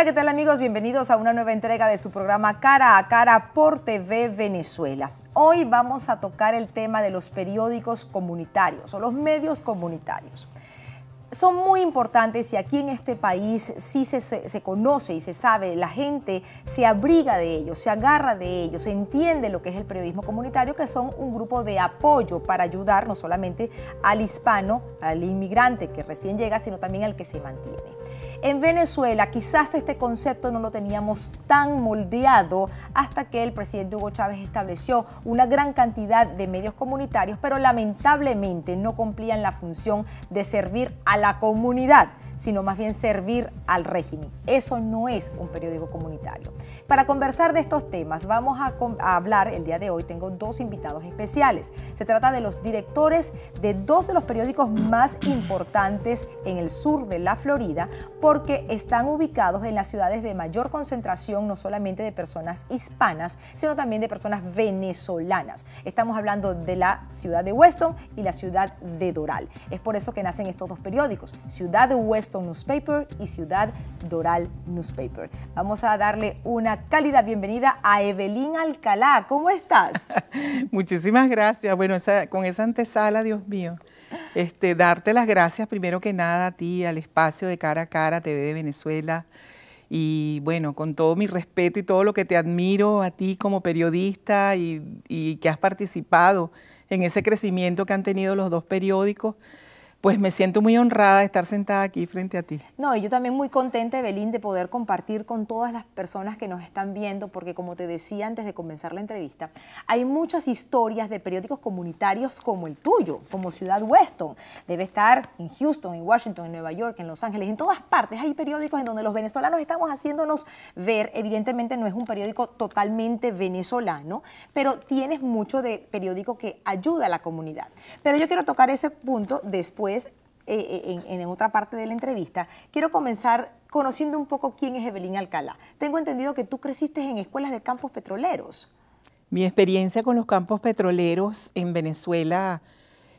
Hola, ¿qué tal amigos? Bienvenidos a una nueva entrega de su programa Cara a Cara por TV Venezuela. Hoy vamos a tocar el tema de los periódicos comunitarios o los medios comunitarios. Son muy importantes y aquí en este país sí se, se conoce y se sabe, la gente se abriga de ellos, se agarra de ellos, se entiende lo que es el periodismo comunitario, que son un grupo de apoyo para ayudar no solamente al hispano, al inmigrante que recién llega, sino también al que se mantiene. En Venezuela quizás este concepto no lo teníamos tan moldeado hasta que el presidente Hugo Chávez estableció una gran cantidad de medios comunitarios, pero lamentablemente no cumplían la función de servir a la comunidad sino más bien servir al régimen. Eso no es un periódico comunitario. Para conversar de estos temas, vamos a, hablar el día de hoy, tengo dos invitados especiales. Se trata de los directores de dos de los periódicos más importantes en el sur de la Florida, porque están ubicados en las ciudades de mayor concentración, no solamente de personas hispanas, sino también de personas venezolanas. Estamos hablando de la ciudad de Weston y la ciudad de Doral. Es por eso que nacen estos dos periódicos, Ciudad de Weston Newspaper y Ciudad Doral Newspaper. Vamos a darle una cálida bienvenida a Evelyn Alcalá. ¿Cómo estás? Muchísimas gracias. Bueno, con esa antesala, Dios mío. Este, darte las gracias primero que nada a ti, al espacio de Cara a Cara TV de Venezuela. Y bueno, con todo mi respeto y todo lo que te admiro a ti como periodista y que has participado en ese crecimiento que han tenido los dos periódicos, pues me siento muy honrada de estar sentada aquí frente a ti. No, y yo también muy contenta, Evelyn, de poder compartir con todas las personas que nos están viendo, porque como te decía antes de comenzar la entrevista, hay muchas historias de periódicos comunitarios como el tuyo, como Ciudad Weston. Debe estar en Houston, en Washington, en Nueva York, en Los Ángeles, en todas partes hay periódicos en donde los venezolanos estamos haciéndonos ver. Evidentemente no es un periódico totalmente venezolano, pero tienes mucho de periódico que ayuda a la comunidad. Pero yo quiero tocar ese punto después eh, eh, en, otra parte de la entrevista, quiero comenzar conociendo un poco quién es Evelyn Alcalá. Tengo entendido que tú creciste en escuelas de campos petroleros. Mi experiencia con los campos petroleros en Venezuela,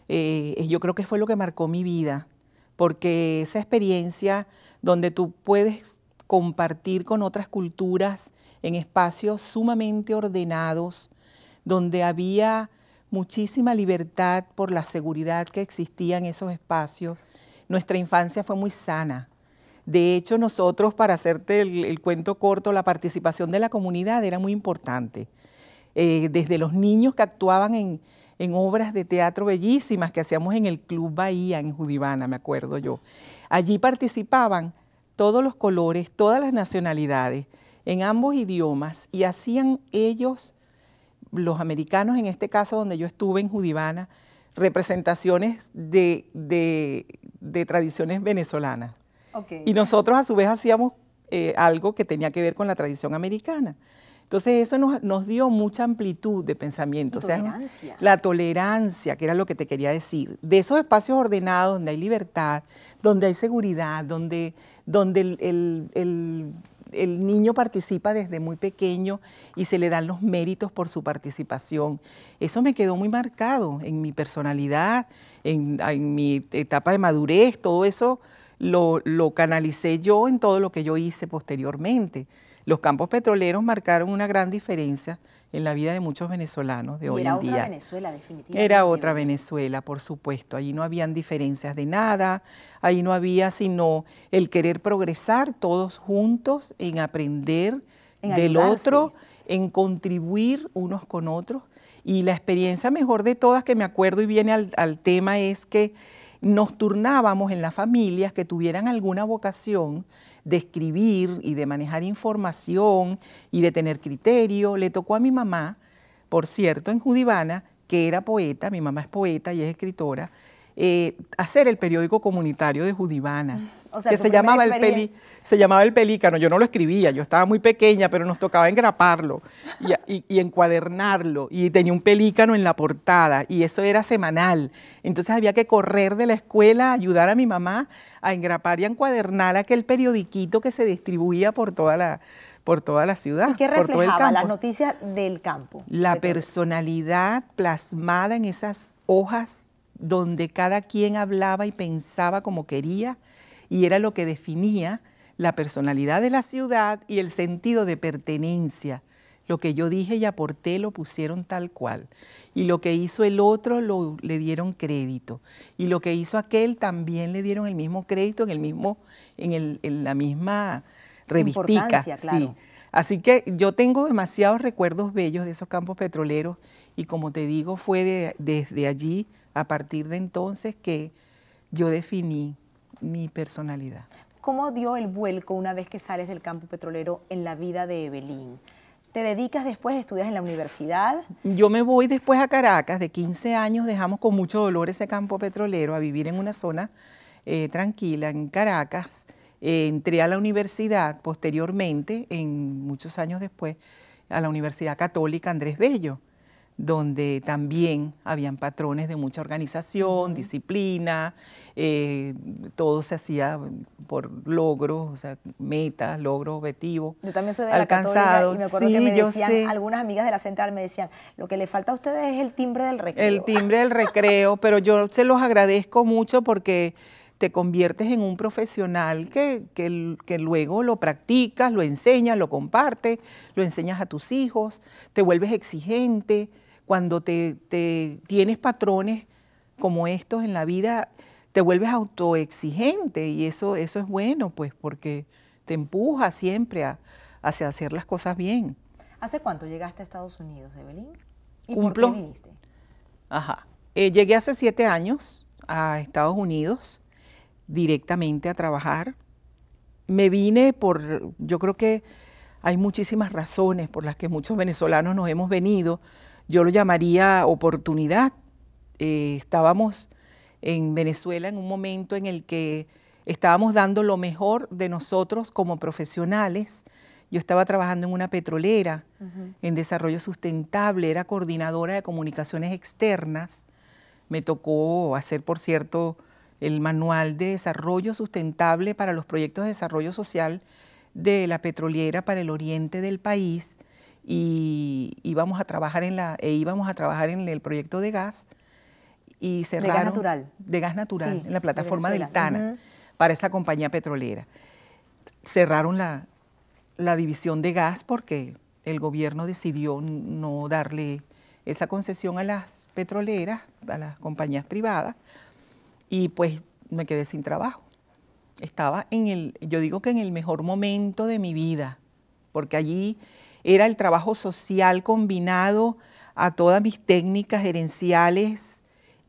eh, yo creo que fue lo que marcó mi vida, porque esa experiencia donde tú puedes compartir con otras culturas en espacios sumamente ordenados, donde había muchísima libertad por la seguridad que existía en esos espacios. Nuestra infancia fue muy sana. De hecho, nosotros, para hacerte el, cuento corto, la participación de la comunidad era muy importante. Eh, desde los niños que actuaban en, en obras de teatro bellísimas que hacíamos en el Club Bahía, en Judivana, me acuerdo yo. Allí participaban todos los colores, todas las nacionalidades, en ambos idiomas, y hacían ellos los americanos, en este caso donde yo estuve en Judivana, representaciones de, tradiciones venezolanas. Y nosotros a su vez hacíamos eh, algo que tenía que ver con la tradición americana. Entonces eso nos, nos dio mucha amplitud de pensamiento. la tolerancia, que era lo que te quería decir. De esos espacios ordenados donde hay libertad, donde hay seguridad, donde, donde el el niño participa desde muy pequeño y se le dan los méritos por su participación. Eso me quedó muy marcado en mi personalidad, en, mi etapa de madurez, todo eso lo, lo canalicé yo en todo lo que yo hice posteriormente los campos petroleros marcaron una gran diferencia en la vida de muchos venezolanos de hoy en día. Era otra Venezuela, definitivamente. Era otra Venezuela, por supuesto. Allí no habían diferencias de nada, ahí no había sino el querer progresar todos juntos en aprender del otro, en contribuir unos con otros. Y la experiencia mejor de todas que me acuerdo y viene al tema es que nos turnábamos en las familias que tuvieran alguna vocación de escribir y de manejar información y de tener criterio. Le tocó a mi mamá, por cierto, en Judivana, que era poeta, mi mamá es poeta y es escritora, eh, hacer el periódico comunitario de Judivana, mm, o sea, que se llamaba, el peli, se llamaba El Pelícano. Yo no lo escribía, yo estaba muy pequeña, pero nos tocaba engraparlo y, encuadernarlo. Y tenía un pelícano en la portada y eso era semanal. Entonces había que correr de la escuela, ayudar a mi mamá a engrapar y encuadernar aquel periodiquito que se distribuía por toda la, por toda la ciudad. ¿Y qué reflejaba las noticias del campo? La personalidad plasmada en esas hojas donde cada quien hablaba y pensaba como quería y era lo que definía la personalidad de la ciudad y el sentido de pertenencia. Lo que yo dije y aporté lo pusieron tal cual. Y lo que hizo el otro lo, le dieron crédito. Y lo que hizo aquel también le dieron el mismo crédito en, el mismo, en, la misma revistica. Sí. Así que yo tengo demasiados recuerdos bellos de esos campos petroleros y como te digo, fue desde allí a partir de entonces que yo definí mi personalidad. ¿Cómo dio el vuelco una vez que sales del campo petrolero en la vida de Evelyn? ¿Te dedicas después, estudias en la universidad? Yo me voy después a Caracas, de 15 años dejamos con mucho dolor ese campo petrolero, a vivir en una zona eh, tranquila, en Caracas. Eh, entré a la universidad posteriormente, en muchos años después, a la Universidad Católica Andrés Bello donde también habían patrones de mucha organización, disciplina, eh, todo se hacía por logros, o sea, metas, logros, objetivos. Yo también soy de la católica y me acuerdo que me decían, algunas amigas de la central me decían, lo que le falta a ustedes es el timbre del recreo. El timbre del recreo, pero yo se los agradezco mucho porque te conviertes en un profesional que, que, que, luego lo practicas, lo enseñas, lo compartes, lo enseñas a tus hijos, te vuelves exigente, cuando te, tienes patrones como estos en la vida, te vuelves autoexigente y eso, eso es bueno, pues, porque te empuja siempre a, hacia hacer las cosas bien. ¿Hace cuánto llegaste a Estados Unidos, Evelyn? ¿Y por qué viniste? Ajá. Eh, llegué hace siete años a Estados Unidos directamente a trabajar. Me vine por, yo creo que hay muchísimas razones por las que muchos venezolanos nos hemos venido yo lo llamaría oportunidad. Eh, estábamos en Venezuela en un momento en el que estábamos dando lo mejor de nosotros como profesionales. Yo estaba trabajando en una petrolera, en desarrollo sustentable, era coordinadora de comunicaciones externas. Me tocó hacer, por cierto, el manual de desarrollo sustentable para los proyectos de desarrollo social de la petrolera para el oriente del país y íbamos a trabajar en la, e íbamos a trabajar en el proyecto de gas y cerraron. De gas natural. De gas natural, en la plataforma de TANA, para esa compañía petrolera. Cerraron la, la división de gas porque el gobierno decidió no darle esa concesión a las petroleras, a las compañías privadas, y pues me quedé sin trabajo. Estaba en el, yo digo que en el mejor momento de mi vida, porque allí era el trabajo social combinado a todas mis técnicas gerenciales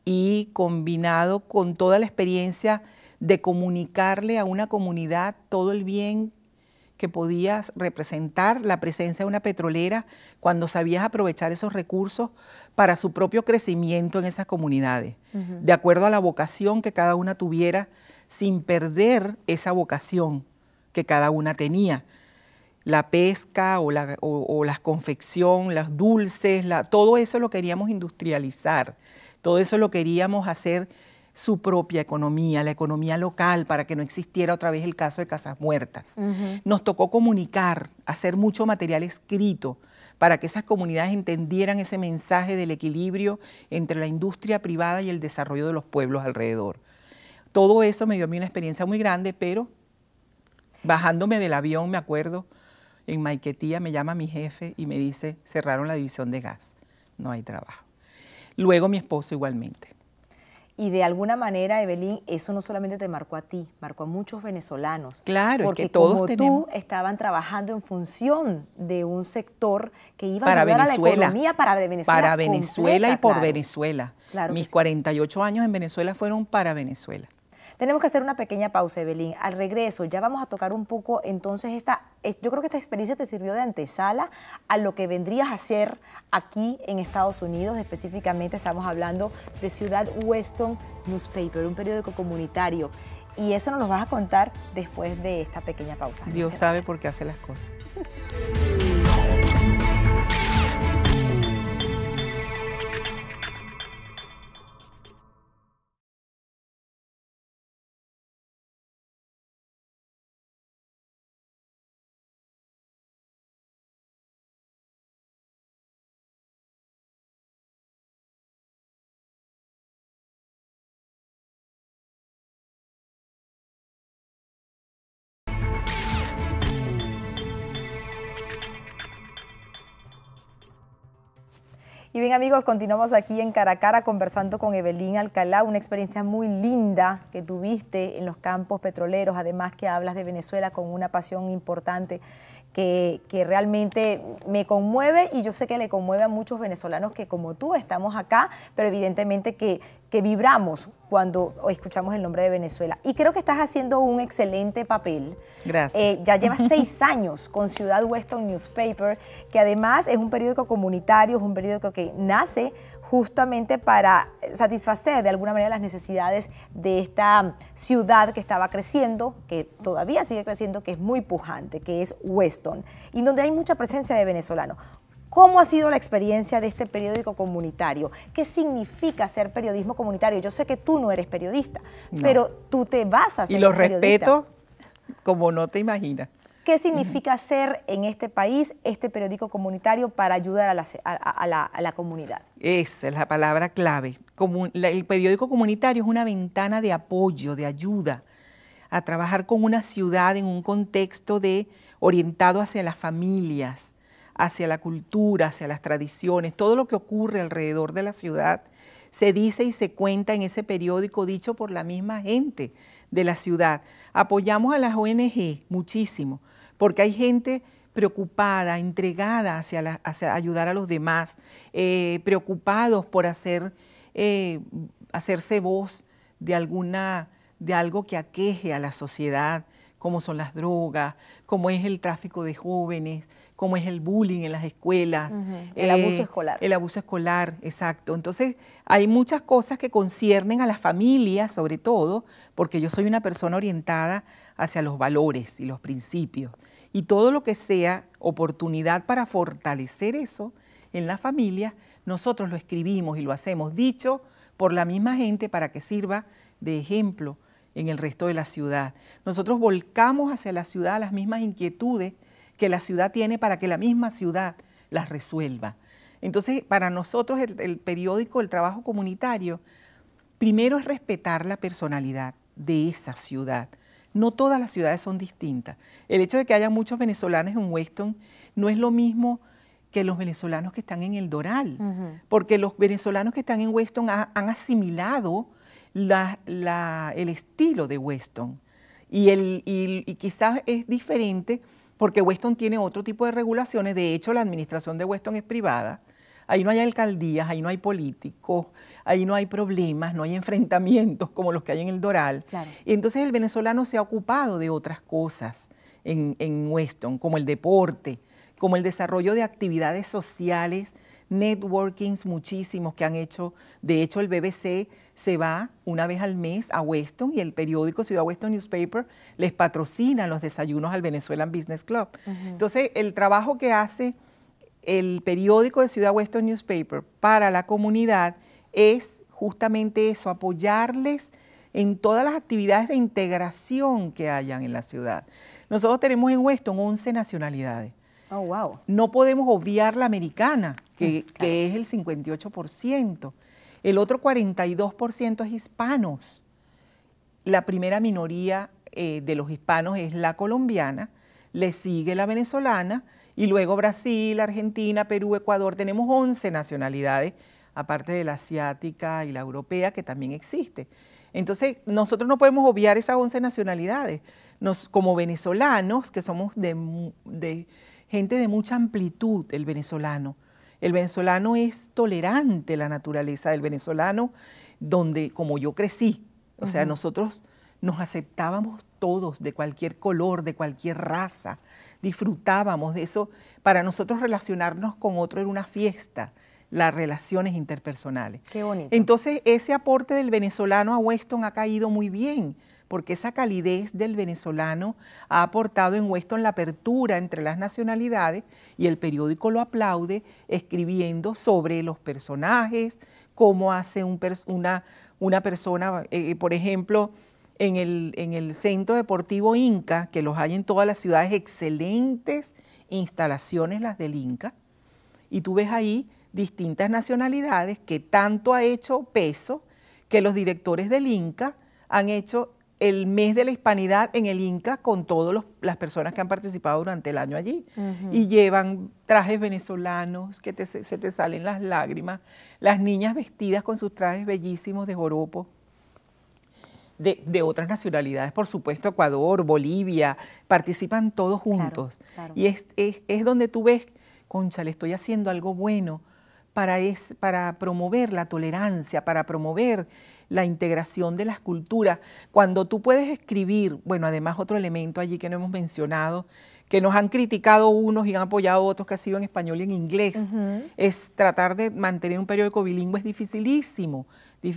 y combinado con toda la experiencia de comunicarle a una comunidad todo el bien que podías representar la presencia de una petrolera cuando sabías aprovechar esos recursos para su propio crecimiento en esas comunidades, de acuerdo a la vocación que cada una tuviera, sin perder esa vocación que cada una tenía, la pesca o la, confección, las dulces, todo eso lo queríamos industrializar, todo eso lo queríamos hacer su propia economía, la economía local, para que no existiera otra vez el caso de casas muertas. Nos tocó comunicar, hacer mucho material escrito para que esas comunidades entendieran ese mensaje del equilibrio entre la industria privada y el desarrollo de los pueblos alrededor. Todo eso me dio a mí una experiencia muy grande, pero bajándome del avión, me acuerdo, en Maiquetía me llama mi jefe y me dice, cerraron la división de gas, no hay trabajo. Luego mi esposo igualmente. Y de alguna manera, Evelyn, eso no solamente te marcó a ti, marcó a muchos venezolanos. Claro, porque que todos tú estaban trabajando en función de un sector que iba a ayudar a la economía para Venezuela. Para Venezuela y por Venezuela. Mis 48 años en Venezuela fueron para Venezuela. Tenemos que hacer una pequeña pausa, Evelyn. Al regreso ya vamos a tocar un poco entonces esta, yo creo que esta experiencia te sirvió de antesala a lo que vendrías a hacer aquí en Estados Unidos. Específicamente estamos hablando de Ciudad Weston Newspaper, un periódico comunitario. Y eso nos lo vas a contar después de esta pequeña pausa. Dios sabe por qué hace las cosas. Y bien amigos, continuamos aquí en Caracara conversando con Evelyn Alcalá, una experiencia muy linda que tuviste en los campos petroleros, además que hablas de Venezuela con una pasión importante que, realmente me conmueve y yo sé que le conmueve a muchos venezolanos que como tú estamos acá, pero evidentemente que, que vibramos cuando escuchamos el nombre de Venezuela. Y creo que estás haciendo un excelente papel. Gracias. Eh, ya llevas seis años con Ciudad Weston Newspaper, que además es un periódico comunitario, es un periódico que nace justamente para satisfacer de alguna manera las necesidades de esta um, ciudad que estaba creciendo, que todavía sigue creciendo, que es muy pujante, que es Weston, y donde hay mucha presencia de venezolanos. ¿Cómo ha sido la experiencia de este periódico comunitario? ¿Qué significa ser periodismo comunitario? Yo sé que tú no eres periodista, pero tú te vas a ser Y lo respeto como no te imaginas qué significa hacer en este país este periódico comunitario para ayudar a la, comunidad. Esa es la palabra clave. el periódico comunitario es una ventana de apoyo, de ayuda, a trabajar con una ciudad en un contexto de orientado hacia las familias, hacia la cultura, hacia las tradiciones, todo lo que ocurre alrededor de la ciudad se dice y se cuenta en ese periódico dicho por la misma gente de la ciudad. Apoyamos a las ONG muchísimo porque hay gente preocupada, entregada hacia, ayudar a los demás, eh, preocupados por hacer, eh, hacerse voz de alguna, de algo que aqueje a la sociedad, como son las drogas, como es el tráfico de jóvenes, como es el bullying en las escuelas. Eh, el abuso escolar. El abuso escolar, exacto. Entonces, hay muchas cosas que conciernen a las familias, sobre todo, porque yo soy una persona orientada hacia los valores y los principios y todo lo que sea oportunidad para fortalecer eso en la familia, nosotros lo escribimos y lo hacemos dicho por la misma gente para que sirva de ejemplo en el resto de la ciudad. Nosotros volcamos hacia la ciudad las mismas inquietudes que la ciudad tiene para que la misma ciudad las resuelva. Entonces, para nosotros el, el periódico, el trabajo comunitario, primero es respetar la personalidad de esa ciudad. No todas las ciudades son distintas. El hecho de que haya muchos venezolanos en Weston no es lo mismo que los venezolanos que están en el Doral, porque los venezolanos que están en Weston han asimilado el estilo de Weston. Y, el, y quizás es diferente porque Weston tiene otro tipo de regulaciones. De hecho, la administración de Weston es privada. Ahí no hay alcaldías, ahí no hay políticos, ahí no hay problemas, no hay enfrentamientos como los que hay en el Doral. Y entonces el venezolano se ha ocupado de otras cosas en, Weston, como el deporte, como el desarrollo de actividades sociales, networkings muchísimos que han hecho. De hecho, el BBC se va una vez al mes a Weston y el periódico Ciudad Weston Newspaper les patrocina los desayunos al Venezuelan Business Club. Entonces, el trabajo que hace el periódico de Ciudad Weston Newspaper para la comunidad es justamente eso, apoyarles en todas las actividades de integración que hayan en la ciudad. Nosotros tenemos en Weston 11 nacionalidades. Oh, no podemos obviar la americana, que, es el 58%. El otro 42% es hispanos. La primera minoría eh, de los hispanos es la colombiana, le sigue la venezolana, y luego Brasil, Argentina, Perú, Ecuador. Tenemos 11 nacionalidades aparte de la asiática y la europea, que también existe. Entonces, nosotros no podemos obviar esas 11 nacionalidades. Nos, como venezolanos, que somos de, gente de mucha amplitud, el venezolano. El venezolano es tolerante la naturaleza del venezolano, donde, como yo crecí, o sea, nosotros nos aceptábamos todos, de cualquier color, de cualquier raza, disfrutábamos de eso. Para nosotros relacionarnos con otro era una fiesta, las relaciones interpersonales. Qué bonito. Entonces, ese aporte del venezolano a Weston ha caído muy bien, porque esa calidez del venezolano ha aportado en Weston la apertura entre las nacionalidades y el periódico lo aplaude escribiendo sobre los personajes, cómo hace una, persona, eh, por ejemplo, en el, en el Centro Deportivo Inca, que los hay en todas las ciudades, excelentes instalaciones las del Inca, y tú ves ahí distintas nacionalidades, que tanto ha hecho peso que los directores del Inca han hecho el mes de la hispanidad en el Inca con todas las personas que han participado durante el año allí. Y llevan trajes venezolanos que se te salen las lágrimas, las niñas vestidas con sus trajes bellísimos de joropo. De, otras nacionalidades, por supuesto, Ecuador, Bolivia, participan todos juntos. Y es, es, es donde tú ves, concha, le estoy haciendo algo bueno para, es, para promover la tolerancia, para promover la integración de las culturas. Cuando tú puedes escribir, bueno, además otro elemento allí que no hemos mencionado, que nos han criticado unos y han apoyado otros que ha sido en español y en inglés, es tratar de mantener un periódico bilingüe es dificilísimo.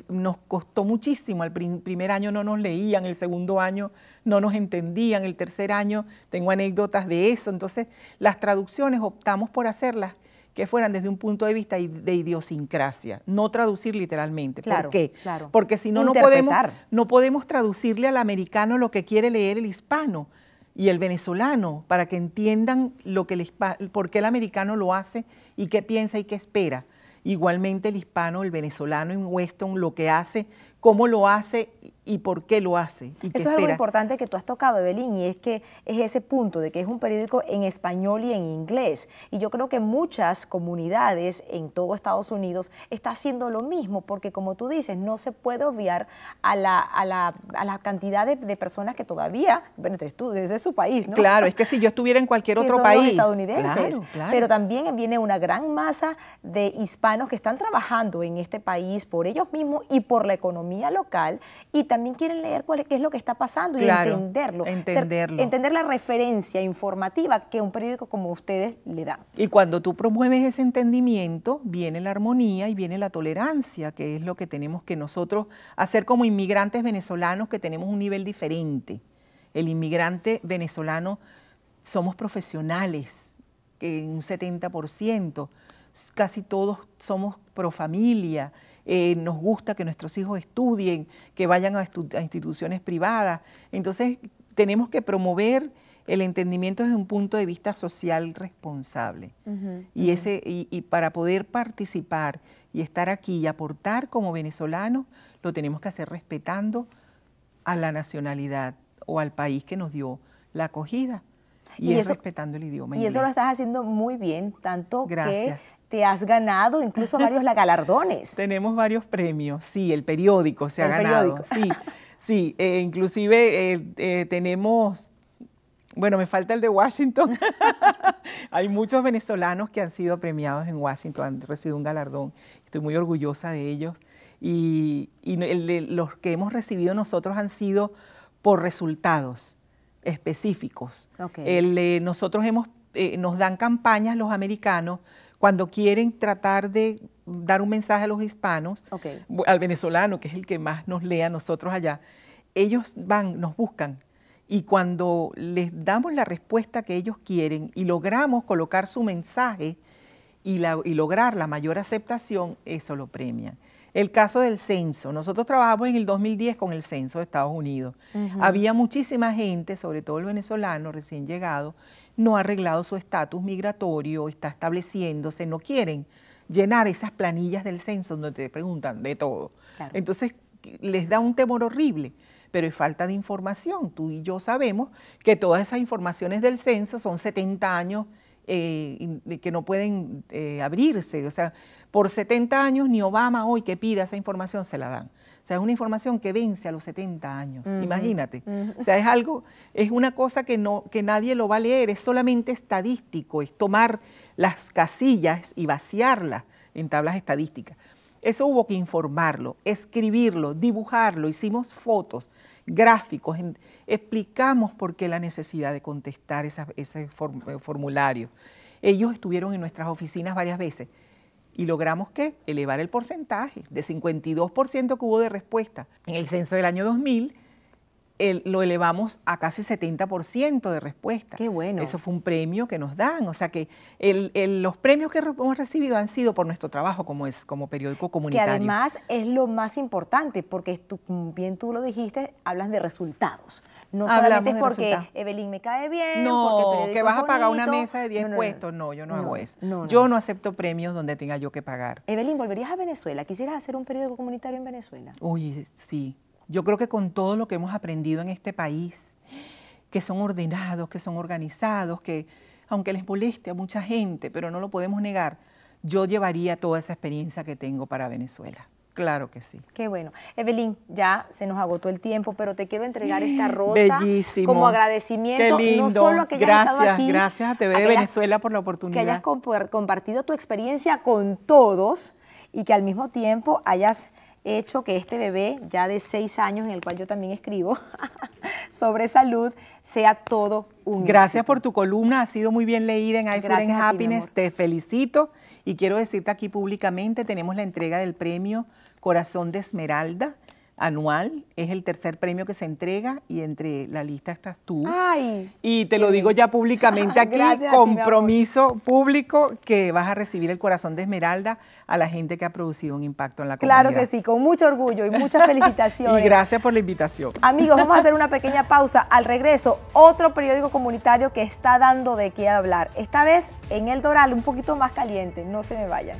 Nos costó muchísimo, el primer año no nos leían, el segundo año no nos entendían, el tercer año tengo anécdotas de eso, entonces las traducciones optamos por hacerlas que fueran desde un punto de vista de idiosincrasia, no traducir literalmente. ¿Por qué? Porque si no, no podemos, no podemos traducirle al americano lo que quiere leer el hispano y el venezolano para que entiendan lo que el por qué el americano lo hace y qué piensa y qué espera. Igualmente el hispano, el venezolano en Weston, lo que hace, cómo lo hace y por qué lo hace. Eso es algo importante que tú has tocado, Evelyn, y es que es ese punto de que es un periódico en español y en inglés. Y yo creo que muchas comunidades en todo Estados Unidos está haciendo lo mismo, porque como tú dices, no se puede obviar a la, cantidad de, personas que todavía, bueno, desde su país, ¿no? Claro, es que si yo estuviera en cualquier otro país. Los estadounidenses. Pero también viene una gran masa de hispanos que están trabajando en este país por ellos mismos y por la economía local y también quieren leer cuál, qué es lo que está pasando y entenderlo. Entenderlo. entender la referencia informativa que un periódico como ustedes le da. Y cuando tú promueves ese entendimiento, viene la armonía y viene la tolerancia, que es lo que tenemos que nosotros hacer como inmigrantes venezolanos que tenemos un nivel diferente. El inmigrante venezolano somos profesionales, en un 70%, casi todos somos pro familia eh, nos gusta que nuestros hijos estudien, que vayan a, instituciones privadas. Entonces, tenemos que promover el entendimiento desde un punto de vista social responsable. y, ese, y, para poder participar y estar aquí y aportar como venezolanos, lo tenemos que hacer respetando a la nacionalidad o al país que nos dio la acogida. Y, es respetando el idioma. Y eso lo estás haciendo muy bien, tanto Gracias. que te has ganado incluso varios galardones. Tenemos varios premios, sí, el periódico se ha ganado. Sí, sí, eh, inclusive eh, eh, tenemos, bueno, me falta el de Washington. Hay muchos venezolanos que han sido premiados en Washington, han recibido un galardón. Estoy muy orgullosa de ellos. Y, los que hemos recibido nosotros han sido por resultados específicos. nosotros hemos, nos dan campañas los americanos cuando quieren tratar de dar un mensaje a los hispanos, al venezolano, que es el que más nos lee a nosotros allá, ellos van, nos buscan. Y cuando les damos la respuesta que ellos quieren y logramos colocar su mensaje y, y lograr la mayor aceptación, eso lo premian. El caso del censo. Nosotros trabajamos en el 2010 con el censo de Estados Unidos. Había muchísima gente, sobre todo el venezolano recién llegado, no ha arreglado su estatus migratorio, está estableciéndose, no quieren llenar esas planillas del censo donde te preguntan de todo. Entonces les da un temor horrible, pero es falta de información. Tú y yo sabemos que todas esas informaciones del censo son 70 años eh, que no pueden eh, abrirse. O sea, por 70 años ni Obama hoy que pida esa información se la dan. O sea, es una información que vence a los 70 años, imagínate. O sea, es algo, es una cosa que, no, que nadie lo va a leer, es solamente estadístico, es tomar las casillas y vaciarlas en tablas estadísticas. Eso hubo que informarlo, escribirlo, dibujarlo, hicimos fotos gráficos, explicamos por qué la necesidad de contestar ese eh, formulario. Ellos estuvieron en nuestras oficinas varias veces y logramos que elevar el porcentaje de 52% que hubo de respuesta. En el censo del año 2000 lo elevamos a casi 70% de respuesta. Qué bueno. Eso fue un premio que nos dan. O sea que los premios que hemos recibido han sido por nuestro trabajo como, es, como periódico comunitario. Y además es lo más importante, porque tú, bien tú lo dijiste, hablan de resultados. No Hablamos solamente es porque Evelyn me cae bien, no, porque que vas a pagar una mesa de 10 puestos. No, yo no, hago eso. yo no acepto premios donde tenga yo que pagar. Evelyn, ¿volverías a Venezuela? ¿Quisieras hacer un periódico comunitario en Venezuela? Uy, sí. Yo creo que con todo lo que hemos aprendido en este país, que son ordenados, que son organizados, que aunque les moleste a mucha gente, pero no lo podemos negar, yo llevaría toda esa experiencia que tengo para Venezuela. Claro que sí. Qué bueno. Evelyn, ya se nos agotó el tiempo, pero te quiero entregar esta rosa como agradecimiento, no solo a que aquí, gracias a TV de Venezuela por la oportunidad. Que hayas compartido tu experiencia con todos y que al mismo tiempo hayas hecho que este bebé, ya de seis años, en el cual yo también escribo sobre salud, sea todo un. Gracias por tu columna, ha sido muy bien leída en iFood Happiness. Te felicito y quiero decirte aquí públicamente: tenemos la entrega del premio Corazón de Esmeralda anual, es el tercer premio que se entrega y entre la lista estás tú. y te lo digo ya públicamente aquí, compromiso público que vas a recibir el corazón de Esmeralda a la gente que ha producido un impacto en la comunidad. Claro que sí, con mucho orgullo y muchas felicitaciones. y gracias por la invitación. Amigos, vamos a hacer una pequeña pausa. Al regreso, otro periódico comunitario que está dando de qué hablar. Esta vez en El Doral, un poquito más caliente, no se me vayan.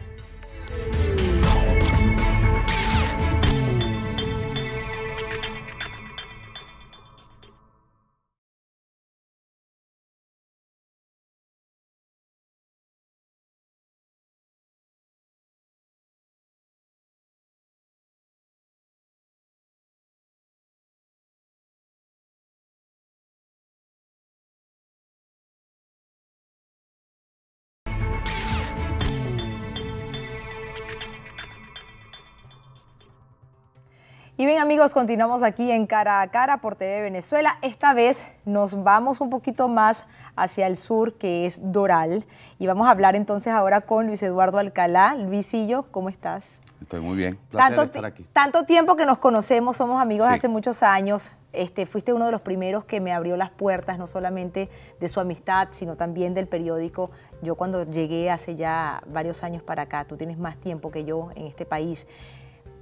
Y bien amigos, continuamos aquí en Cara a Cara por TV Venezuela. Esta vez nos vamos un poquito más hacia el sur, que es Doral. Y vamos a hablar entonces ahora con Luis Eduardo Alcalá. Luisillo, ¿cómo estás? Estoy muy bien. Placer tanto, estar aquí. tanto tiempo que nos conocemos, somos amigos hace muchos años. Este, fuiste uno de los primeros que me abrió las puertas, no solamente de su amistad, sino también del periódico. Yo cuando llegué hace ya varios años para acá, tú tienes más tiempo que yo en este país.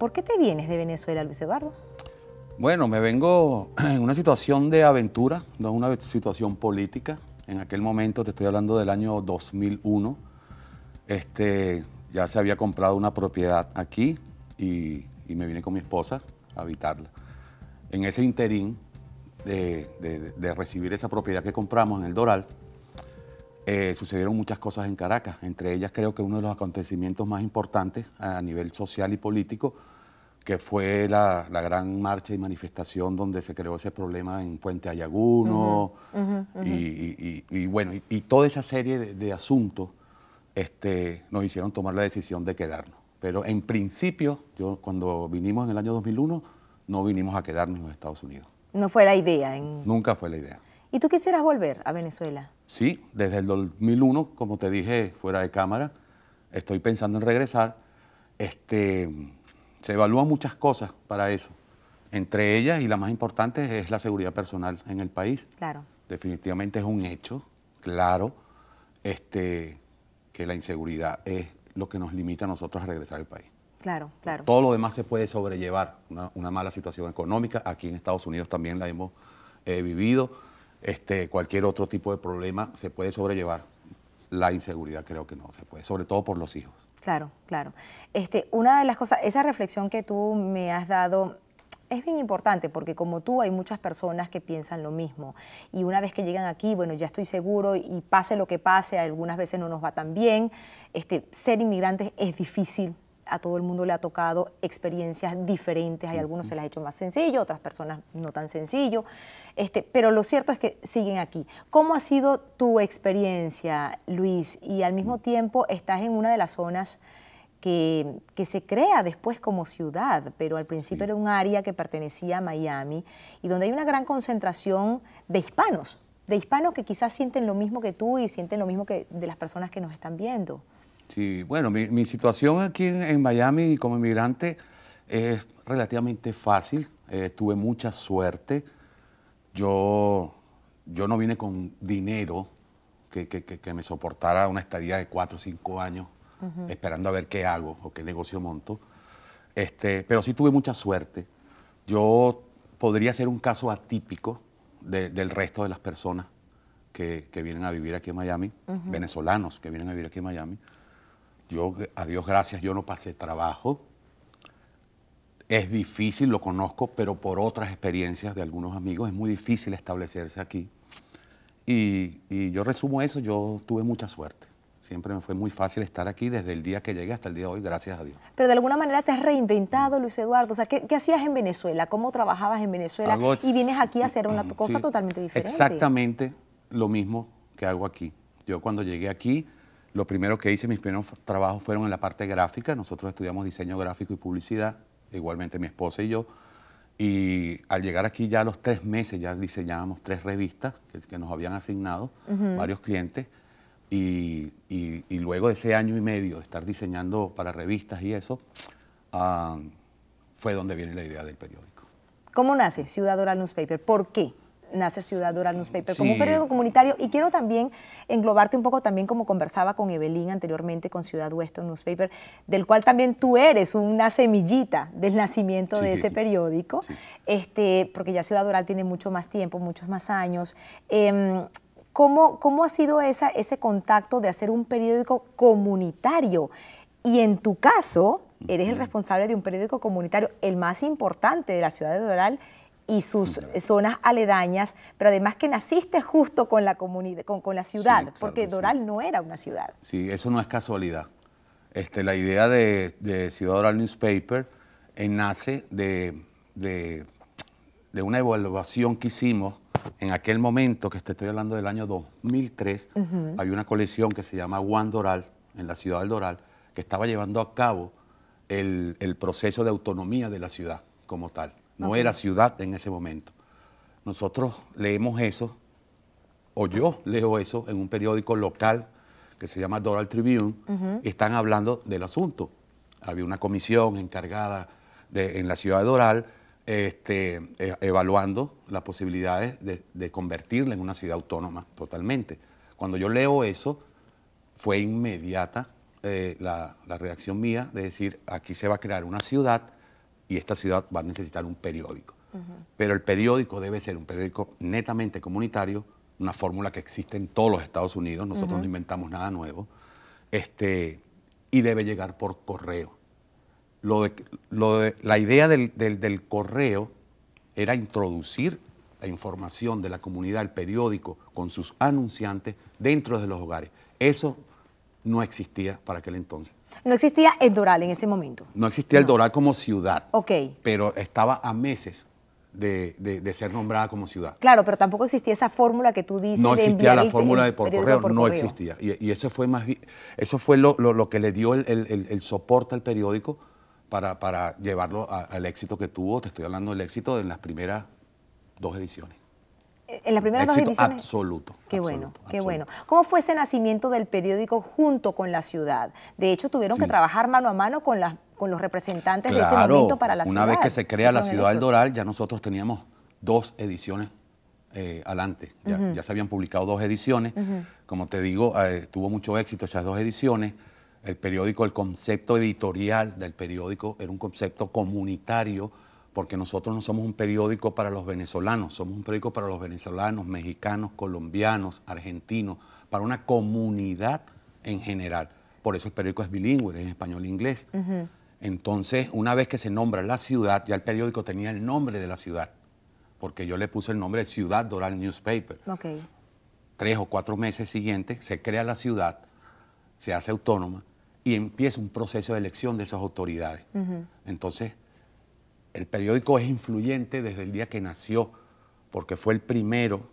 ¿Por qué te vienes de Venezuela, Luis Eduardo? Bueno, me vengo en una situación de aventura, no una situación política. En aquel momento, te estoy hablando del año 2001, este, ya se había comprado una propiedad aquí y, me vine con mi esposa a habitarla. En ese interín de, recibir esa propiedad que compramos en el Doral, eh, sucedieron muchas cosas en Caracas, entre ellas creo que uno de los acontecimientos más importantes a nivel social y político que fue la, gran marcha y manifestación donde se creó ese problema en Puente Ayaguno, Y, bueno, y, toda esa serie de, asuntos este, nos hicieron tomar la decisión de quedarnos. Pero en principio, yo cuando vinimos en el año 2001, no vinimos a quedarnos en los Estados Unidos. No fue la idea. Nunca fue la idea. ¿Y tú quisieras volver a Venezuela? Sí, desde el 2001, como te dije fuera de cámara, estoy pensando en regresar. Este, se evalúan muchas cosas para eso. Entre ellas, y la más importante, es la seguridad personal en el país. Claro. Definitivamente es un hecho, claro, este, que la inseguridad es lo que nos limita a nosotros a regresar al país. Claro, claro. Todo lo demás se puede sobrellevar. Una, mala situación económica, aquí en Estados Unidos también la hemos eh, vivido. Este, cualquier otro tipo de problema se puede sobrellevar. La inseguridad creo que no se puede, sobre todo por los hijos. Claro, claro. Este, una de las cosas, esa reflexión que tú me has dado es bien importante porque como tú hay muchas personas que piensan lo mismo y una vez que llegan aquí, bueno, ya estoy seguro y pase lo que pase, algunas veces no nos va tan bien, este, ser inmigrantes es difícil, a todo el mundo le ha tocado experiencias diferentes, hay algunos se las ha hecho más sencillo, otras personas no tan sencillo, este, pero lo cierto es que siguen aquí. ¿Cómo ha sido tu experiencia, Luis? Y al mismo tiempo estás en una de las zonas que, se crea después como ciudad, pero al principio era un área que pertenecía a Miami y donde hay una gran concentración de hispanos, de hispanos que quizás sienten lo mismo que tú y sienten lo mismo que de las personas que nos están viendo. Sí, bueno, mi, situación aquí en, Miami como inmigrante es relativamente fácil. Eh, tuve mucha suerte. Yo, yo no vine con dinero que, me soportara una estadía de cuatro o cinco años esperando a ver qué hago o qué negocio monto. Este, pero sí tuve mucha suerte. Yo podría ser un caso atípico del resto de las personas que, vienen a vivir aquí en Miami, venezolanos que vienen a vivir aquí en Miami yo, a Dios gracias, yo no pasé trabajo. Es difícil, lo conozco, pero por otras experiencias de algunos amigos es muy difícil establecerse aquí. Y, yo resumo eso, yo tuve mucha suerte. Siempre me fue muy fácil estar aquí desde el día que llegué hasta el día de hoy, gracias a Dios. Pero de alguna manera te has reinventado, Luis Eduardo. O sea, ¿qué, hacías en Venezuela? ¿Cómo trabajabas en Venezuela? y vienes aquí a hacer una mm, cosa totalmente diferente. Exactamente lo mismo que hago aquí. Yo cuando llegué aquí lo primero que hice, mis primeros trabajos fueron en la parte gráfica. Nosotros estudiamos diseño gráfico y publicidad, igualmente mi esposa y yo. Y al llegar aquí ya a los tres meses ya diseñábamos tres revistas que, nos habían asignado varios clientes. Y, luego de ese año y medio de estar diseñando para revistas y eso, ah, fue donde viene la idea del periódico. ¿Cómo nace Ciudad Oral Newspaper? ¿Por qué? nace Ciudad Dural Newspaper como un periódico comunitario y quiero también englobarte un poco también como conversaba con Evelyn anteriormente con Ciudad Western Newspaper, del cual también tú eres una semillita del nacimiento de ese periódico, este, porque ya Ciudad oral tiene mucho más tiempo, muchos más años. Em, ¿cómo, ha sido esa, ese contacto de hacer un periódico comunitario? Y en tu caso, eres el responsable de un periódico comunitario, el más importante de la ciudad de Doral y sus zonas aledañas, pero además que naciste justo con la comunidad, con, la ciudad, porque Doral no era una ciudad. Sí, eso no es casualidad. Este, la idea de, Ciudad Doral Newspaper eh, nace de, una evaluación que hicimos en aquel momento, que te estoy hablando del año 2003, Hay había una colección que se llama Juan Doral, en la ciudad del Doral, que estaba llevando a cabo el proceso de autonomía de la ciudad como tal no era ciudad en ese momento. Nosotros leemos eso, o yo leo eso en un periódico local que se llama Doral Tribune, y están hablando del asunto. Había una comisión encargada en la ciudad de Doral este, e, evaluando las posibilidades de, convertirla en una ciudad autónoma totalmente. Cuando yo leo eso, fue inmediata eh, la, la reacción mía de decir, aquí se va a crear una ciudad y esta ciudad va a necesitar un periódico. Pero el periódico debe ser un periódico netamente comunitario, una fórmula que existe en todos los Estados Unidos, nosotros no inventamos nada nuevo, este, y debe llegar por correo. Lo de, de, la idea del, del correo era introducir la información de la comunidad, el periódico, con sus anunciantes dentro de los hogares. Eso no existía para aquel entonces. No existía el Doral en ese momento. No existía el Doral como ciudad. Ok. Pero estaba a meses de, ser nombrada como ciudad. Claro, pero tampoco existía esa fórmula que tú dices. No existía la fórmula de por correo, no existía. Y, eso fue más eso fue lo, que le dio el, soporte al periódico para, llevarlo al éxito que tuvo. Te estoy hablando del éxito de las primeras dos ediciones. En las primeras dos ediciones. Absoluto. Qué bueno, qué bueno. ¿Cómo fue ese nacimiento del periódico junto con la ciudad? De hecho, tuvieron que trabajar mano a mano con, con los representantes de ese momento para la una ciudad. Una vez que se crea la ciudad del Doral, ya nosotros teníamos dos ediciones eh, adelante. Ya, se habían publicado dos ediciones. Como te digo, eh, tuvo mucho éxito esas dos ediciones. El periódico, el concepto editorial del periódico era un concepto comunitario porque nosotros no somos un periódico para los venezolanos, somos un periódico para los venezolanos, mexicanos, colombianos, argentinos, para una comunidad en general. Por eso el periódico es bilingüe, es en español e inglés. Entonces, una vez que se nombra la ciudad, ya el periódico tenía el nombre de la ciudad, porque yo le puse el nombre de Ciudad Doral Newspaper. Okay. Tres o cuatro meses siguientes se crea la ciudad, se hace autónoma y empieza un proceso de elección de esas autoridades. Entonces, el periódico es influyente desde el día que nació, porque fue el primero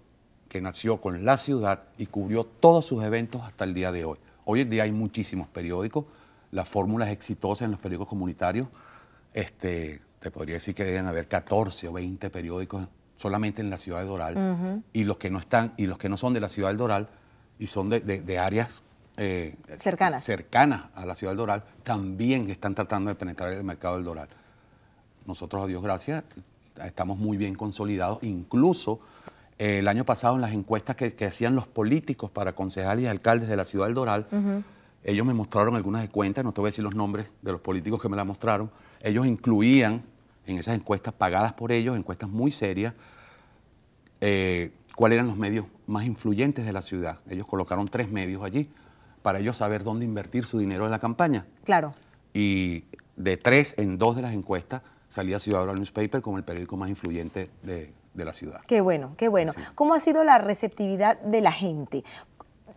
que nació con la ciudad y cubrió todos sus eventos hasta el día de hoy. Hoy en día hay muchísimos periódicos, las fórmulas exitosas en los periódicos comunitarios, este, te podría decir que deben haber 14 o 20 periódicos solamente en la ciudad de Doral, y los que no están, y los que no son de la ciudad del Doral y son de, áreas eh, cercanas. a la ciudad del Doral, también están tratando de penetrar el mercado del Doral nosotros a Dios gracias estamos muy bien consolidados, incluso eh, el año pasado en las encuestas que, hacían los políticos para concejales y alcaldes de la ciudad del Doral, ellos me mostraron algunas cuentas, no te voy a decir los nombres de los políticos que me las mostraron, ellos incluían en esas encuestas pagadas por ellos, encuestas muy serias, eh, cuáles eran los medios más influyentes de la ciudad. Ellos colocaron tres medios allí para ellos saber dónde invertir su dinero en la campaña. Claro. Y de tres en dos de las encuestas salía Ciudadano Newspaper como el periódico más influyente de, de la ciudad. Qué bueno, qué bueno. ¿Cómo ha sido la receptividad de la gente?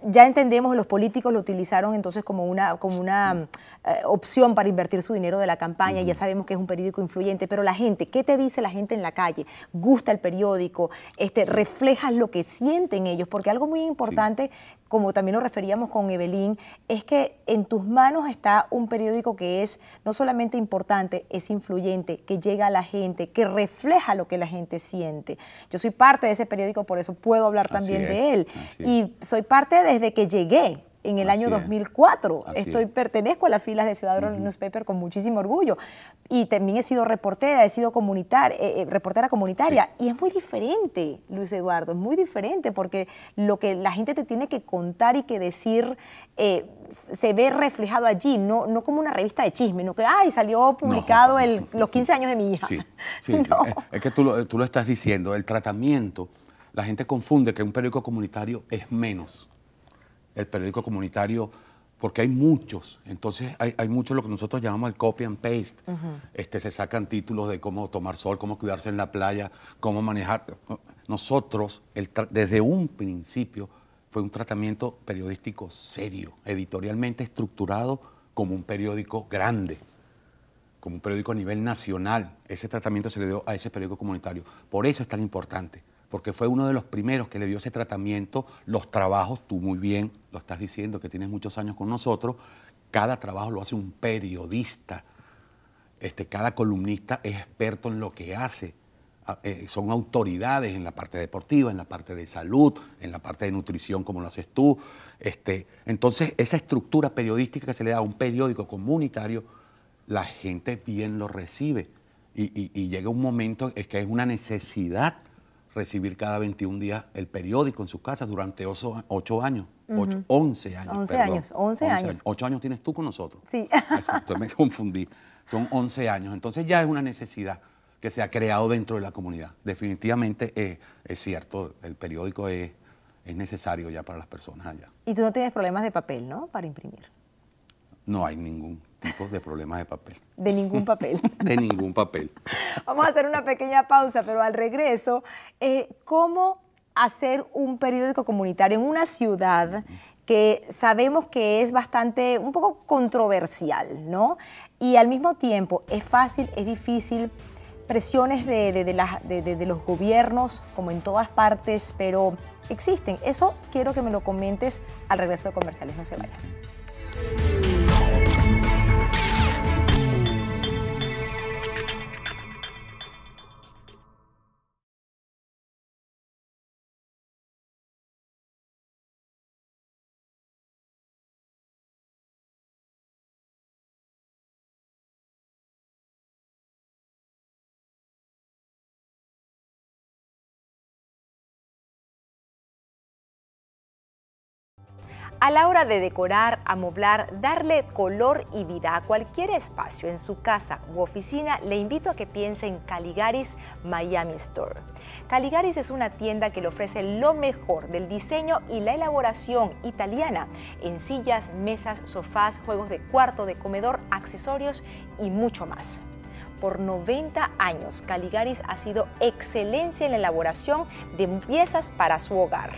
Ya entendemos, los políticos lo utilizaron entonces como una, como una eh, opción para invertir su dinero de la campaña, ya sabemos que es un periódico influyente, pero la gente, ¿qué te dice la gente en la calle? ¿Gusta el periódico? Este, ¿Reflejas lo que sienten ellos? Porque algo muy importante como también nos referíamos con Evelyn, es que en tus manos está un periódico que es no solamente importante, es influyente, que llega a la gente, que refleja lo que la gente siente. Yo soy parte de ese periódico, por eso puedo hablar también de él. y soy parte desde que llegué en el año 2004. Estoy pertenezco a las filas de Ciudadanos Newspaper con muchísimo orgullo y también he sido reportera, he sido comunitar, eh, eh, reportera comunitaria y es muy diferente, Luis Eduardo, es muy diferente porque lo que la gente te tiene que contar y que decir eh, se ve reflejado allí, no, como una revista de chisme, no que, ay, salió publicado los 15 años de mi hija. Sí, es, que tú lo, tú lo estás diciendo, el tratamiento, la gente confunde que un periódico comunitario es menos el periódico comunitario, porque hay muchos. Entonces hay, hay mucho lo que nosotros llamamos el copy and paste. este, se sacan títulos de cómo tomar sol, cómo cuidarse en la playa, cómo manejar. Nosotros, desde un principio, fue un tratamiento periodístico serio, editorialmente estructurado como un periódico grande como un periódico a nivel nacional. Ese tratamiento se le dio a ese periódico comunitario. Por eso es tan importante porque fue uno de los primeros que le dio ese tratamiento, los trabajos, tú muy bien lo estás diciendo, que tienes muchos años con nosotros, cada trabajo lo hace un periodista, este, cada columnista es experto en lo que hace, ah, eh, son autoridades en la parte deportiva, en la parte de salud, en la parte de nutrición, como lo haces tú. Este, entonces, esa estructura periodística que se le da a un periódico comunitario, la gente bien lo recibe. Y, llega un momento es que es una necesidad recibir cada 21 días el periódico en sus casas durante 8, años. 8, 11 años. 11 años, 11, años. 8 años tienes tú con nosotros. Sí. Ah, Exacto, me confundí. Son 11 años. Entonces ya es una necesidad que se ha creado dentro de la comunidad. Definitivamente eh, es cierto, el periódico es, es necesario ya para las personas allá. Y tú no tienes problemas de papel, ¿no? Para imprimir. No hay ningún tipos de problemas de papel. De ningún papel. de ningún papel. Vamos a hacer una pequeña pausa, pero al regreso, eh, ¿cómo hacer un periódico comunitario en una ciudad que sabemos que es bastante, un poco controversial, ¿no? Y al mismo tiempo, es fácil, es difícil, presiones de, de los gobiernos, como en todas partes, pero existen. Eso quiero que me lo comentes al regreso de comerciales, no se vayan. A la hora de decorar, amoblar, darle color y vida a cualquier espacio en su casa u oficina, le invito a que piense en Caligaris Miami Store. Caligaris es una tienda que le ofrece lo mejor del diseño y la elaboración italiana en sillas, mesas, sofás, juegos de cuarto, de comedor, accesorios y mucho más por 90 años, Caligaris ha sido excelencia en la elaboración de piezas para su hogar.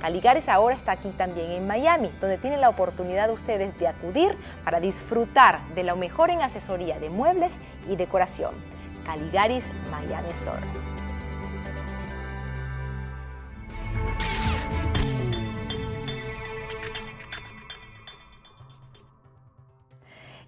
Caligaris ahora está aquí también en Miami, donde tienen la oportunidad ustedes de acudir para disfrutar de lo mejor en asesoría de muebles y decoración. Caligaris Miami Store.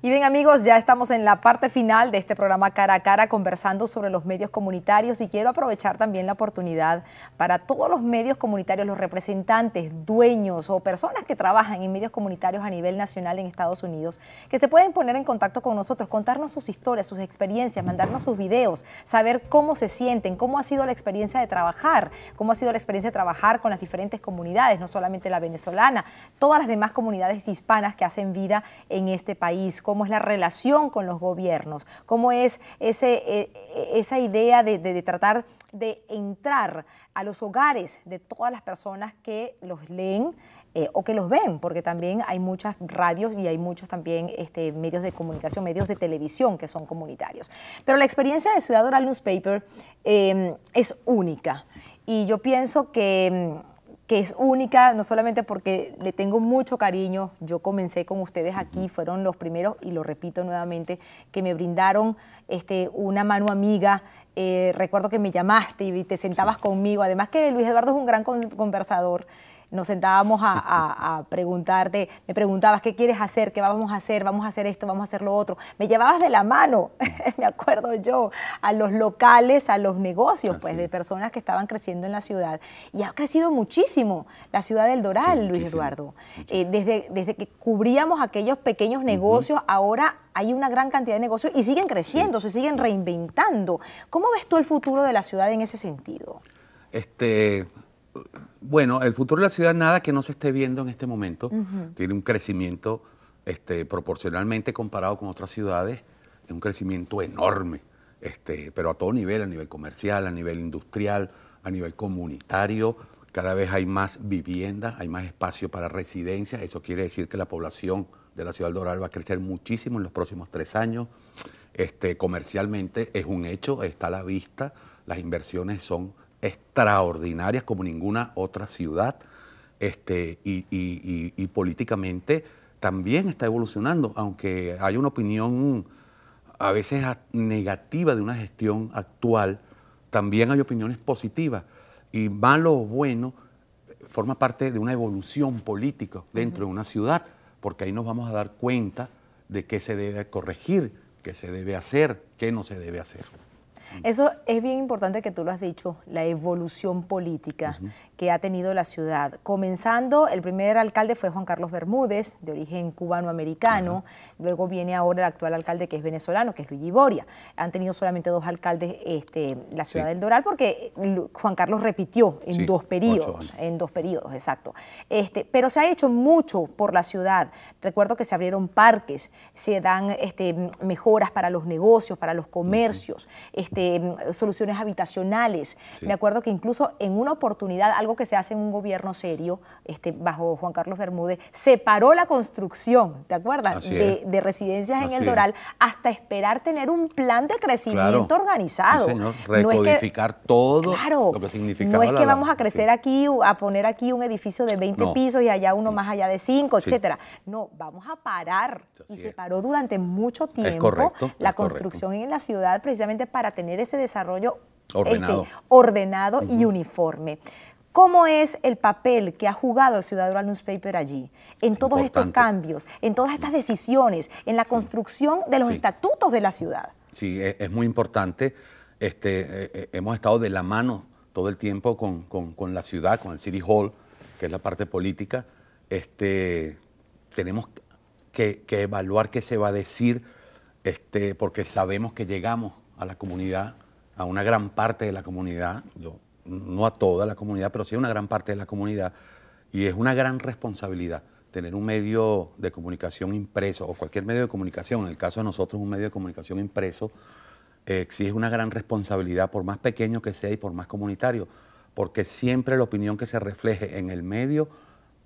Y bien amigos, ya estamos en la parte final de este programa Cara a Cara conversando sobre los medios comunitarios y quiero aprovechar también la oportunidad para todos los medios comunitarios, los representantes, dueños o personas que trabajan en medios comunitarios a nivel nacional en Estados Unidos, que se pueden poner en contacto con nosotros, contarnos sus historias, sus experiencias, mandarnos sus videos, saber cómo se sienten, cómo ha sido la experiencia de trabajar, cómo ha sido la experiencia de trabajar con las diferentes comunidades, no solamente la venezolana, todas las demás comunidades hispanas que hacen vida en este país cómo es la relación con los gobiernos, cómo es ese, e, e, esa idea de, tratar de entrar a los hogares de todas las personas que los leen. Eh, o que los ven, porque también hay muchas radios y hay muchos también este, medios de comunicación, medios de televisión que son comunitarios. Pero la experiencia de Ciudad Oral Newspaper em, es única y yo pienso que em, que es única, no solamente porque le tengo mucho cariño, yo comencé con ustedes aquí, fueron los primeros, y lo repito nuevamente, que me brindaron este, una mano amiga. Eh, recuerdo que me llamaste y te sentabas conmigo, además que Luis Eduardo es un gran conversador nos sentábamos a, a, preguntarte, me preguntabas qué quieres hacer, qué vamos a hacer, vamos a hacer esto, vamos a hacer lo otro. Me llevabas de la mano me acuerdo yo, a los locales, a los negocios, pues, de personas que estaban creciendo en la ciudad. Y ha crecido muchísimo la ciudad del Doral, Luis Eduardo. Eh, desde, desde que cubríamos aquellos pequeños negocios, ahora hay una gran cantidad de negocios y siguen creciendo, se siguen reinventando. ¿Cómo ves tú el futuro de la ciudad en ese sentido? Este, bueno, el futuro de la ciudad nada que no se esté viendo en este momento. Tiene un crecimiento este, proporcionalmente comparado con otras ciudades un crecimiento enorme, este, pero a todo nivel, a nivel comercial, a nivel industrial, a nivel comunitario. Cada vez hay más viviendas, hay más espacio para residencias. Eso quiere decir que la población de la ciudad de Doral va a crecer muchísimo en los próximos tres años. Este, comercialmente es un hecho, está a la vista. Las inversiones son extraordinarias como ninguna otra ciudad. Este, y, y políticamente también está evolucionando, aunque hay una opinión a veces negativa de una gestión actual, también hay opiniones positivas. Y malo o bueno forma parte de una evolución política dentro de una ciudad, porque ahí nos vamos a dar cuenta de qué se debe corregir, qué se debe hacer, qué no se debe hacer. Eso es bien importante que tú lo has dicho, la evolución política que ha tenido la ciudad. Comenzando, el primer alcalde fue Juan Carlos Bermúdez, de origen cubano-americano. Luego viene ahora el actual alcalde, que es venezolano, que es Luigi Boria. Han tenido solamente dos alcaldes este, la ciudad del Doral, porque eh, Juan Carlos repitió en dos periodos. En dos periodos, exacto. Este, pero se ha hecho mucho por la ciudad. Recuerdo que se abrieron parques, se dan este, mejoras para los negocios, para los comercios, este, soluciones habitacionales. Me acuerdo que incluso en una oportunidad, que se hace en un gobierno serio, este, bajo Juan Carlos Bermúdez, se paró la construcción, ¿te acuerdas? De, residencias en el Doral hasta esperar tener un plan de crecimiento organizado. recodificar no es que, todo lo que No es que vamos a crecer aquí, a poner aquí un edificio de 20 pisos y allá uno mm. más allá de 5, etcétera. No, vamos a parar. y se paró durante mucho tiempo la construcción en la ciudad precisamente para tener ese desarrollo este, ordenado, y uniforme. ¿Cómo es el papel que ha jugado el Ciudadano Newspaper allí? En todos estos cambios, en todas estas decisiones, en la construcción de los estatutos de la ciudad. Sí, e-, es, muy importante. Este, eh, eh, hemos estado de la mano todo el tiempo con, la ciudad, con el City Hall, que es la parte política. Este, tenemos que, evaluar qué se va a decir, este, porque sabemos que llegamos a la comunidad, a una gran parte de la comunidad. Yo no a toda la comunidad, pero sí a una gran parte de la comunidad, y es una gran responsabilidad tener un medio de comunicación impreso, o cualquier medio de comunicación, en el caso de nosotros un medio de comunicación impreso, eh, exige una gran responsabilidad, por más pequeño que sea y por más comunitario, porque siempre la opinión que se refleje en el medio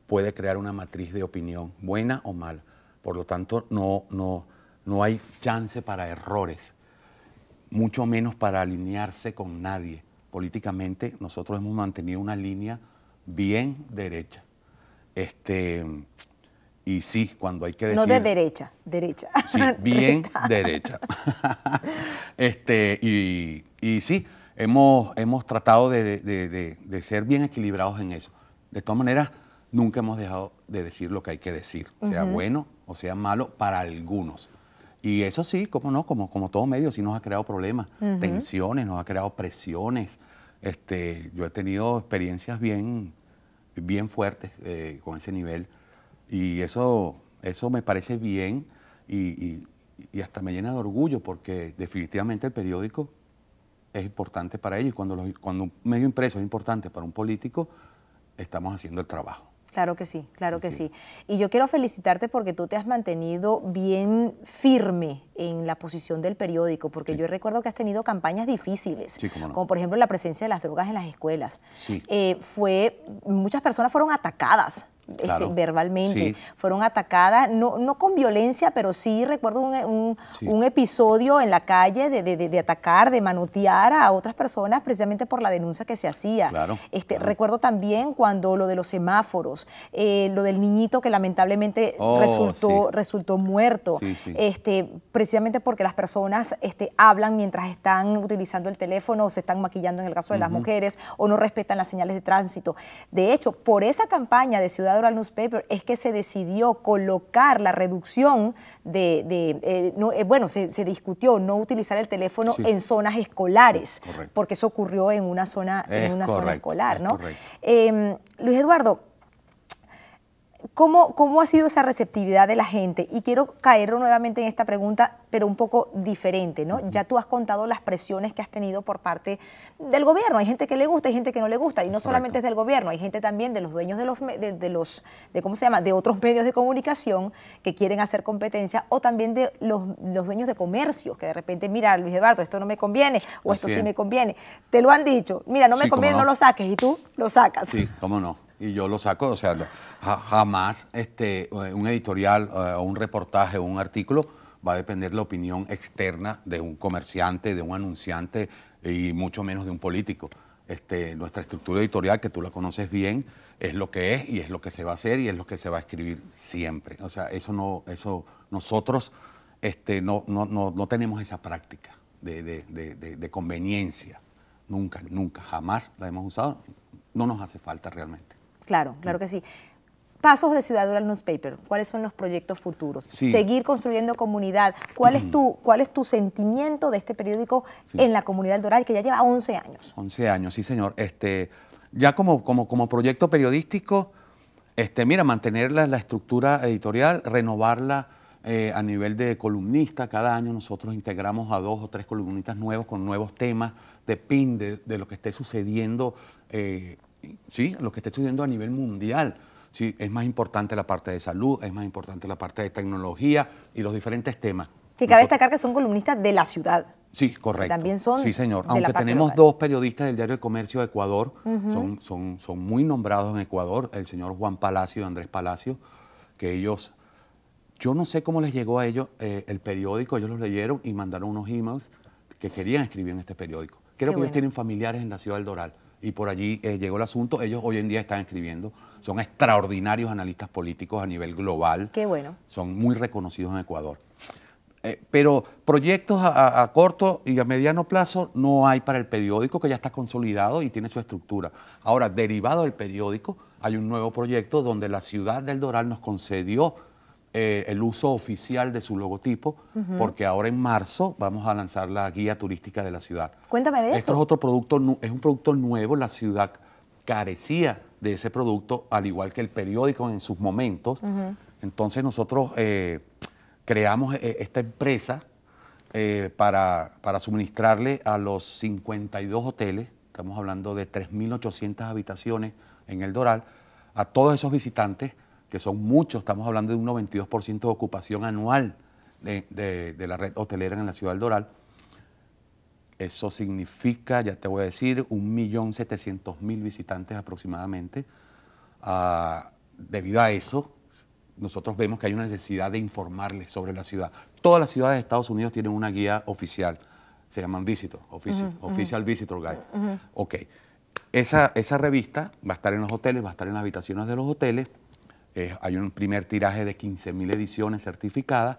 puede crear una matriz de opinión, buena o mala. Por lo tanto, no hay chance para errores, mucho menos para alinearse con nadie políticamente nosotros hemos mantenido una línea bien derecha. Este, y sí, cuando hay que decir... No de derecha, derecha. Sí, bien derecha. este, y, y, sí, hemos, hemos tratado de, ser bien equilibrados en eso. De todas maneras, nunca hemos dejado de decir lo que hay que decir, sea bueno o sea malo para algunos. Y eso sí, como no, como, como todo medio, sí nos ha creado problemas, tensiones, nos ha creado presiones. Este, yo he tenido experiencias bien, bien fuertes eh, con ese nivel. Y eso, eso me parece bien y, hasta me llena de orgullo porque definitivamente el periódico es importante para ellos. cuando, los, cuando un medio impreso es importante para un político, estamos haciendo el trabajo. Claro que sí, claro que sí. Y yo quiero felicitarte porque tú te has mantenido bien firme en la posición del periódico, porque yo recuerdo que has tenido campañas difíciles, como por ejemplo la presencia de las drogas en las escuelas. Eh, fue, muchas personas fueron atacadas este, verbalmente. Fueron atacadas, no, con violencia, pero sí recuerdo un, episodio en la calle de, atacar, de manotear a otras personas precisamente por la denuncia que se hacía. Este, recuerdo también cuando lo de los semáforos, eh, lo del niñito que lamentablemente oh, resultó, resultó muerto, este, precisamente porque las personas hablan mientras están utilizando el teléfono o se están maquillando en el caso de las mujeres o no respetan las señales de tránsito. De hecho, por esa campaña de Ciudad al Newspaper es que se decidió colocar la reducción de, eh, no, eh, bueno, se, discutió no utilizar el teléfono en zonas escolares, porque eso ocurrió en una zona, en una zona escolar, ¿no? Em, Luis Eduardo, ¿Cómo, ha sido esa receptividad de la gente? Y quiero caer nuevamente en esta pregunta, pero un poco diferente, ¿no? Ya tú has contado las presiones que has tenido por parte del gobierno. Hay gente que le gusta, hay gente que no le gusta, y no solamente es del gobierno, hay gente también de los dueños de los, de, los, de cómo se llama, de otros medios de comunicación que quieren hacer competencia, o también de los, dueños de comercio que de repente, mira, Luis Eduardo, esto no me conviene, o esto sí me conviene. Te lo han dicho, mira, no me conviene, no. lo saques, y tú lo sacas. Sí, cómo no y yo lo saco, o sea, jamás este, eh, un editorial eh, o un reportaje o un artículo va a depender de la opinión externa de un comerciante, de un anunciante y mucho menos de un político. Este, nuestra estructura editorial, que tú la conoces bien, es lo que es y es lo que se va a hacer y es lo que se va a escribir siempre. O sea, eso no, eso nosotros este, no, no, tenemos esa práctica de conveniencia. Nunca, nunca, jamás la hemos usado. No nos hace falta realmente. Claro, claro que sí. Pasos de Ciudad al Newspaper, ¿cuáles son los proyectos futuros? Seguir construyendo comunidad. ¿Cuál, es tu, ¿Cuál es tu sentimiento de este periódico en la comunidad Doral, que ya lleva 11 años? 11 años, sí, señor. Este, ya como, como, como proyecto periodístico, este, mira, mantener la, estructura editorial, renovarla eh, a nivel de columnista. Cada año nosotros integramos a dos o tres columnistas nuevos con nuevos temas. Depende de lo que esté sucediendo. Eh, ¿sí? lo que está estudiando a nivel mundial. ¿sí? Es más importante la parte de salud, es más importante la parte de tecnología y los diferentes temas. Que cabe destacar que son columnistas de la ciudad. Sí, correcto. También son. Sí, señor. Aunque tenemos dos periodistas del Diario El Comercio de Ecuador, son, muy nombrados en Ecuador, el señor Juan Palacio y Andrés Palacio, que ellos, yo no sé cómo les llegó a ellos eh, el periódico, ellos los leyeron y mandaron unos emails que querían escribir en este periódico. Creo que ellos tienen familiares en la ciudad del Doral y por allí eh, llegó el asunto. Ellos hoy en día están escribiendo, son extraordinarios analistas políticos a nivel global. Qué bueno. Son muy reconocidos en Ecuador. Eh, pero proyectos a, a, corto y a mediano plazo no hay para el periódico, que ya está consolidado y tiene su estructura. Ahora, derivado del periódico, hay un nuevo proyecto donde la ciudad del Doral nos concedió eh, el uso oficial de su logotipo, porque ahora en marzo vamos a lanzar la guía turística de la ciudad. Cuéntame de eso. Esto es otro producto, es un producto nuevo, la ciudad carecía de ese producto, al igual que el periódico en sus momentos. Entonces nosotros eh, creamos eh, esta empresa para, para suministrarle a los 52 hoteles, estamos hablando de 3.800 habitaciones en el Doral, a todos esos visitantes que son muchos, estamos hablando de un 92% de ocupación anual de, la red hotelera en la ciudad del Doral. Eso significa, ya te voy a decir, 1.700.000 visitantes aproximadamente. Ah, debido a eso, nosotros vemos que hay una necesidad de informarles sobre la ciudad. Todas las ciudades de Estados Unidos tienen una guía oficial, se llaman Visitor, Official, Visitor Guide. esa revista va a estar en los hoteles, va a estar en las habitaciones de los hoteles, eh, hay un primer tiraje de 15.000 ediciones certificadas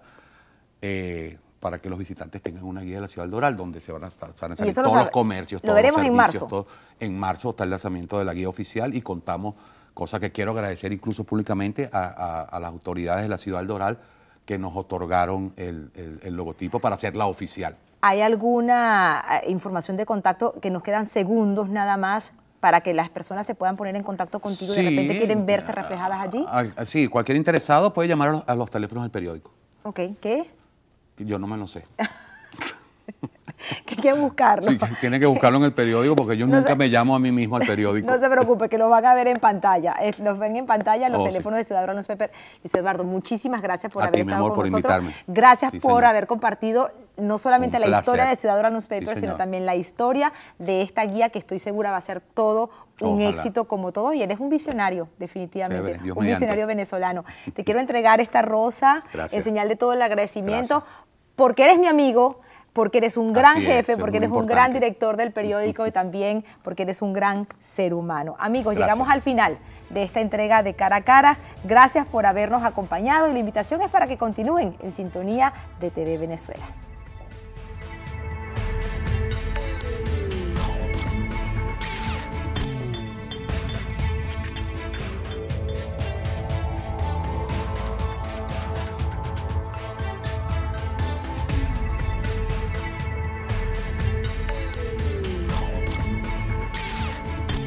eh, para que los visitantes tengan una guía de la ciudad de Doral, donde se van a, estar, salir todos los comercios, todos veremos los En marzo. en marzo está el lanzamiento de la guía oficial y contamos, cosa que quiero agradecer incluso públicamente a, las autoridades de la ciudad del Doral que nos otorgaron el logotipo para hacerla oficial. ¿Hay alguna eh, información de contacto que nos quedan segundos nada más para que las personas se puedan poner en contacto contigo y de repente quieren verse reflejadas allí? Ah, ah, ah, sí, cualquier interesado puede llamar a los, a los teléfonos del periódico. Ok, ¿qué? Yo no me lo sé. que que buscarlo. Tiene que buscarlo en el periódico porque yo nunca me llamo a mí mismo al periódico. No se preocupe, que lo van a ver en pantalla. los ven en pantalla los oh, teléfonos de Ciudad Peper. Pepper. Luis Eduardo, muchísimas gracias por haber estado por nosotros. Gracias por haber compartido no solamente la historia de Ciudad Brown sino también la historia de esta guía que estoy segura va a ser todo un éxito como todo y eres un visionario, definitivamente, un visionario venezolano. Te quiero entregar esta rosa, en señal de todo el agradecimiento, porque eres mi amigo, porque eres un gran jefe, porque eres un gran director del periódico y también porque eres un gran ser humano. Amigos, llegamos al final de esta entrega de Cara a Cara. Gracias por habernos acompañado y la invitación es para que continúen en sintonía de TV Venezuela.